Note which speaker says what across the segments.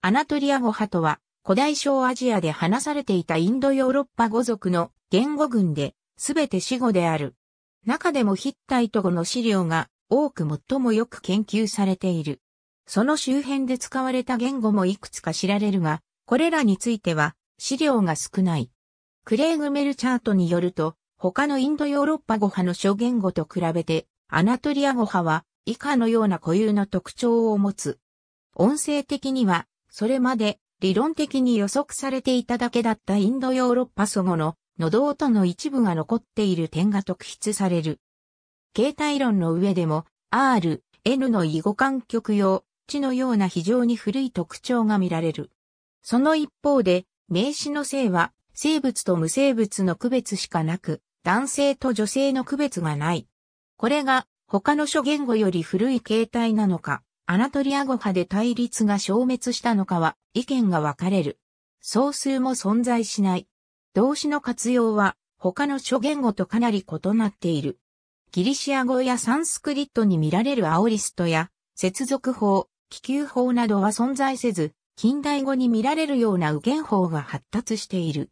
Speaker 1: アナトリア語派とは、古代小アジアで話されていたインドヨーロッパ語族の言語群で、すべて死語である。中でもヒッタイト語の資料が多く最もよく研究されている。その周辺で使われた言語もいくつか知られるが、これらについては資料が少ない。クレーグメルチャートによると、他のインドヨーロッパ語派の諸言語と比べて、アナトリア語派は以下のような固有の特徴を持つ。音声的にはそれまで理論的に予測されていただけだったインドヨーロッパ祖語の喉音の一部が残っている点が特筆される。形態論の上でも R、N の異語環境用、地のような非常に古い特徴が見られる。その一方で、名詞の性は生物と無生物の区別しかなく、男性と女性の区別がない。これが他の諸言語より古い形態なのか、アナトリア語派で対立が消滅したのかは意見が分かれる。総数も存在しない。動詞の活用は他の諸言語とかなり異なっている。ギリシア語やサンスクリットに見られるアオリストや接続法、気球法などは存在せず、近代語に見られるような右言法が発達している。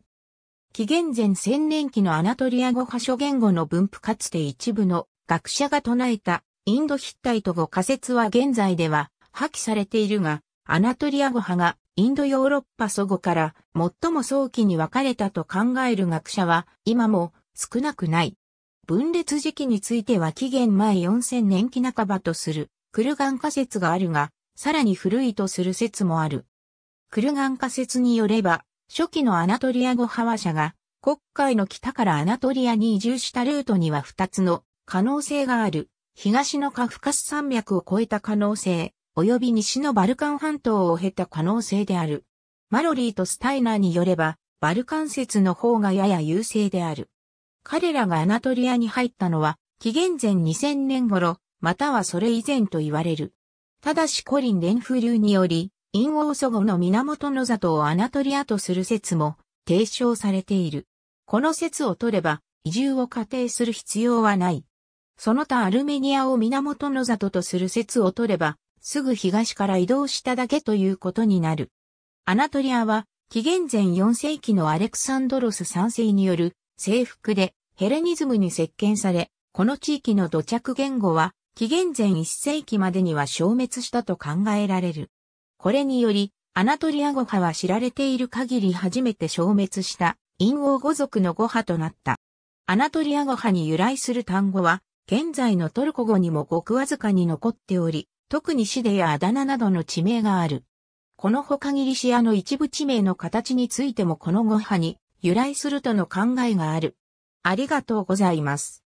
Speaker 1: 紀元前1000年期のアナトリア語派諸言語の分布かつて一部の学者が唱えたインドヒッタイト語仮説は現在では破棄されているが、アナトリア語派がインドヨーロッパ祖語から最も早期に分かれたと考える学者は今も少なくない。分裂時期については紀元前4000年期半ばとするクルガン仮説があるが、さらに古いとする説もある。クルガン仮説によれば、初期のアナトリア語派話者が国会の北からアナトリアに移住したルートには2つの可能性がある東のカフカス山脈を越えた可能性、及び西のバルカン半島を経た可能性である。マロリーとスタイナーによれば、バルカン説の方がやや優勢である。彼らがアナトリアに入ったのは、紀元前2000年頃、またはそれ以前と言われる。ただしコリン連風流により、陰王祖母の源の里をアナトリアとする説も提唱されている。この説を取れば、移住を仮定する必要はない。その他アルメニアを源の里とする説を取れば、すぐ東から移動しただけということになる。アナトリアは、紀元前4世紀のアレクサンドロス3世による征服でヘレニズムに接見され、この地域の土着言語は、紀元前1世紀までには消滅したと考えられる。これにより、アナトリア語派は知られている限り初めて消滅した、陰王語族の語派となった。アナトリア語派に由来する単語は、現在のトルコ語にもごくわずかに残っており、特にシデやあだ名などの地名がある。この他ギリシアの一部地名の形についてもこの語派に由来するとの考えがある。ありがとうございます。